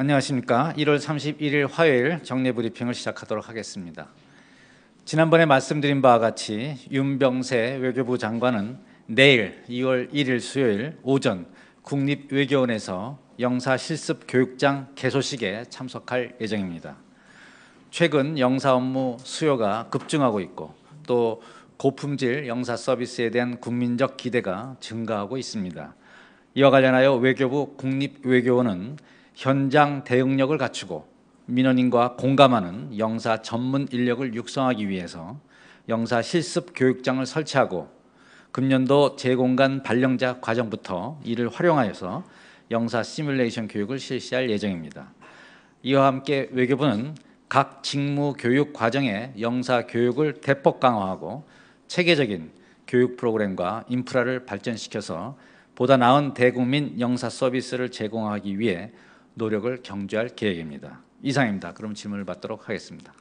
안녕하십니까. 1월 31일 화요일 정례 브리핑을 시작하도록 하겠습니다. 지난번에 말씀드린 바와 같이 윤병세 외교부 장관은 내일 2월 1일 수요일 오전 국립외교원에서 영사 실습 교육장 개소식에 참석할 예정입니다. 최근 영사 업무 수요가 급증하고 있고 또 고품질 영사 서비스에 대한 국민적 기대가 증가하고 있습니다. 이와 관련하여 외교부 국립외교원은 현장 대응력을 갖추고 민원인과 공감하는 영사 전문 인력을 육성하기 위해서 영사 실습 교육장을 설치하고 금년도 재공간 발령자 과정부터 이를 활용하여서 영사 시뮬레이션 교육을 실시할 예정입니다. 이와 함께 외교부는 각 직무 교육 과정에 영사 교육을 대폭 강화하고 체계적인 교육 프로그램과 인프라를 발전시켜서 보다 나은 대국민 영사 서비스를 제공하기 위해 노력을 경주할 계획입니다. 이상입니다. 그럼 질문을 받도록 하겠습니다.